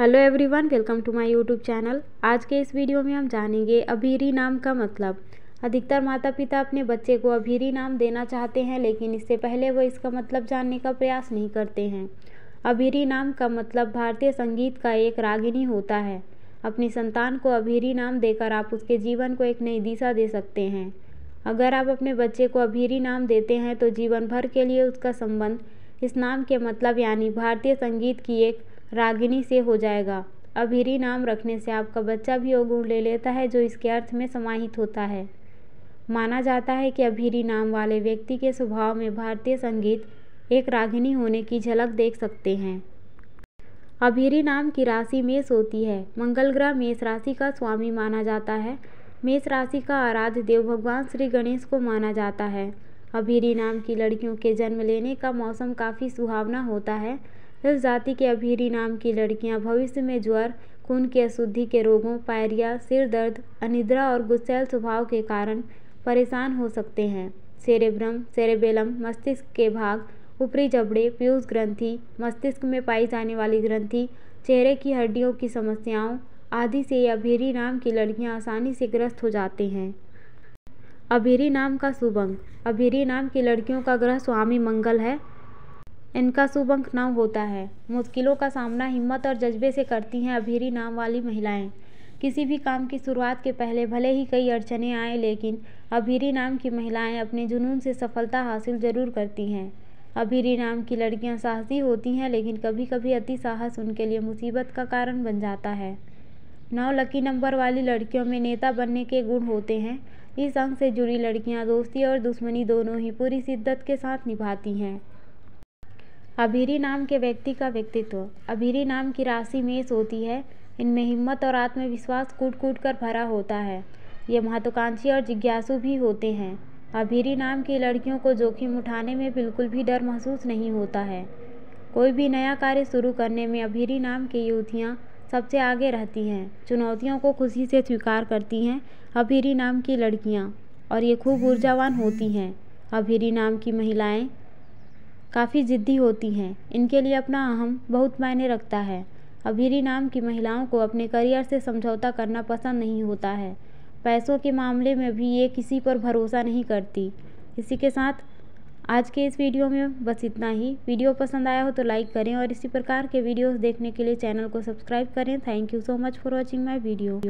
hello everyone welcome to my YouTube channel आज के इस वीडियो में हम जानेंगे अभीरी नाम का मतलब अधिकतर माता पिता अपने बच्चे को अभीरी नाम देना चाहते हैं लेकिन इससे पहले वो इसका मतलब जानने का प्रयास नहीं करते हैं अभीरी नाम का मतलब भारतीय संगीत का एक रागिनी होता है अपनी संतान को अभीरी नाम देकर आप उसके जीवन को एक नई दिशा दे सकते हैं अगर आप अपने बच्चे को अभीरी नाम देते हैं तो जीवन भर के लिए उसका संबंध इस नाम के मतलब यानी भारतीय संगीत की एक रागिनी से हो जाएगा अभिरी नाम रखने से आपका बच्चा भी अवगुण ले लेता है जो इसके अर्थ में समाहित होता है माना जाता है कि अभिरी नाम वाले व्यक्ति के स्वभाव में भारतीय संगीत एक रागिनी होने की झलक देख सकते हैं अभिरी नाम की राशि मेष होती है मंगल ग्रह मेष राशि का स्वामी माना जाता है मेष राशि का आराध्य देव भगवान श्री गणेश को माना जाता है अभिरी नाम की लड़कियों के जन्म लेने का मौसम काफ़ी सुहावना होता है इस जाति के अभीरी नाम की लड़कियां भविष्य में ज्वर खून की अशुद्धि के रोगों पायरिया सिर दर्द अनिद्रा और गुस्सेल स्वभाव के कारण परेशान हो सकते हैं सेरेब्रम सेरेबेलम मस्तिष्क के भाग ऊपरी जबड़े पीयूष ग्रंथि मस्तिष्क में पाई जाने वाली ग्रंथि चेहरे की हड्डियों की समस्याओं आदि से अभेरी नाम की लड़कियां आसानी से ग्रस्त हो जाते हैं अभेरी नाम का शुभ अंग अभेरी नाम की लड़कियों का ग्रह स्वामी मंगल है इनका शुभ अंक नौ होता है मुश्किलों का सामना हिम्मत और जज्बे से करती हैं अभीरी नाम वाली महिलाएं किसी भी काम की शुरुआत के पहले भले ही कई अड़चने आए लेकिन अभीरी नाम की महिलाएं अपने जुनून से सफलता हासिल ज़रूर करती हैं अभीरी नाम की लड़कियां साहसी होती हैं लेकिन कभी कभी अति साहस उनके लिए मुसीबत का कारण बन जाता है नौ लकी नंबर वाली लड़कियों में नेता बनने के गुण होते हैं इस अंग से जुड़ी लड़कियां दोस्ती और दुश्मनी दोनों ही पूरी शिद्दत के साथ निभाती हैं अभीरी नाम के व्यक्ति का व्यक्तित्व अभीरी नाम की राशि मेष होती है इनमें हिम्मत और आत्मविश्वास कूट कूट कर भरा होता है ये महत्वाकांक्षी और जिज्ञासु भी होते हैं अभीरी नाम की लड़कियों को जोखिम उठाने में बिल्कुल भी डर महसूस नहीं होता है कोई भी नया कार्य शुरू करने में अभीरी नाम की युवतियाँ सबसे आगे रहती हैं चुनौतियों को खुशी से स्वीकार करती हैं अभीरी नाम की लड़कियाँ और ये खूब ऊर्जावान होती हैं अभीरी नाम की महिलाएं काफ़ी ज़िद्दी होती हैं इनके लिए अपना अहम बहुत मायने रखता है अभीरी नाम की महिलाओं को अपने करियर से समझौता करना पसंद नहीं होता है पैसों के मामले में भी ये किसी पर भरोसा नहीं करती इसी के साथ आज के इस वीडियो में बस इतना ही वीडियो पसंद आया हो तो लाइक करें और इसी प्रकार के वीडियोस देखने के लिए चैनल को सब्सक्राइब करें thank you so much for watching my video